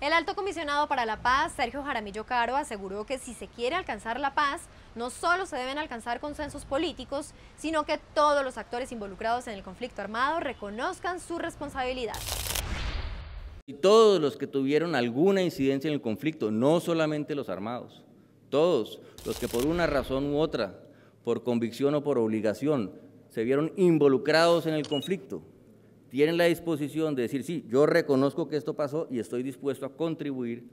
El alto comisionado para la paz, Sergio Jaramillo Caro, aseguró que si se quiere alcanzar la paz, no solo se deben alcanzar consensos políticos, sino que todos los actores involucrados en el conflicto armado reconozcan su responsabilidad. Y todos los que tuvieron alguna incidencia en el conflicto, no solamente los armados, todos los que por una razón u otra, por convicción o por obligación, se vieron involucrados en el conflicto, tienen la disposición de decir, sí, yo reconozco que esto pasó y estoy dispuesto a contribuir,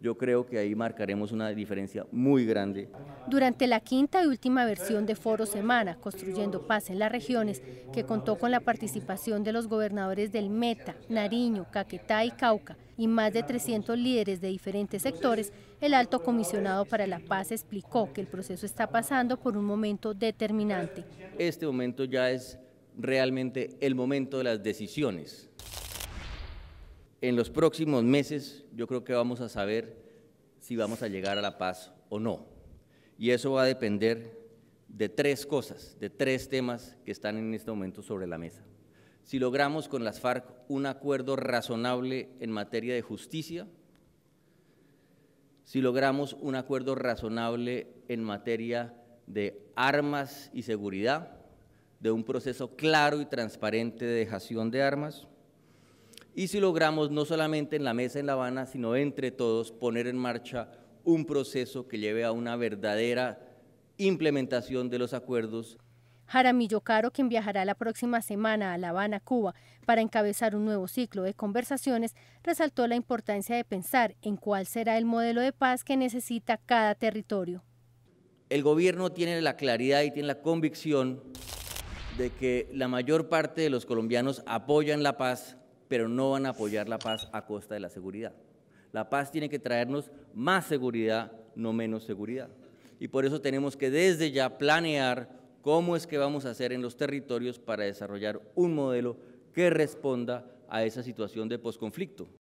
yo creo que ahí marcaremos una diferencia muy grande. Durante la quinta y última versión de Foro Semana, Construyendo Paz en las Regiones, que contó con la participación de los gobernadores del Meta, Nariño, Caquetá y Cauca, y más de 300 líderes de diferentes sectores, el alto comisionado para la paz explicó que el proceso está pasando por un momento determinante. Este momento ya es realmente el momento de las decisiones. En los próximos meses yo creo que vamos a saber si vamos a llegar a la paz o no. Y eso va a depender de tres cosas, de tres temas que están en este momento sobre la mesa. Si logramos con las FARC un acuerdo razonable en materia de justicia, si logramos un acuerdo razonable en materia de armas y seguridad, de un proceso claro y transparente de dejación de armas, y si logramos no solamente en la mesa en La Habana, sino entre todos poner en marcha un proceso que lleve a una verdadera implementación de los acuerdos. Jaramillo Caro, quien viajará la próxima semana a La Habana, Cuba, para encabezar un nuevo ciclo de conversaciones, resaltó la importancia de pensar en cuál será el modelo de paz que necesita cada territorio. El gobierno tiene la claridad y tiene la convicción de que la mayor parte de los colombianos apoyan la paz, pero no van a apoyar la paz a costa de la seguridad. La paz tiene que traernos más seguridad, no menos seguridad. Y por eso tenemos que desde ya planear cómo es que vamos a hacer en los territorios para desarrollar un modelo que responda a esa situación de posconflicto.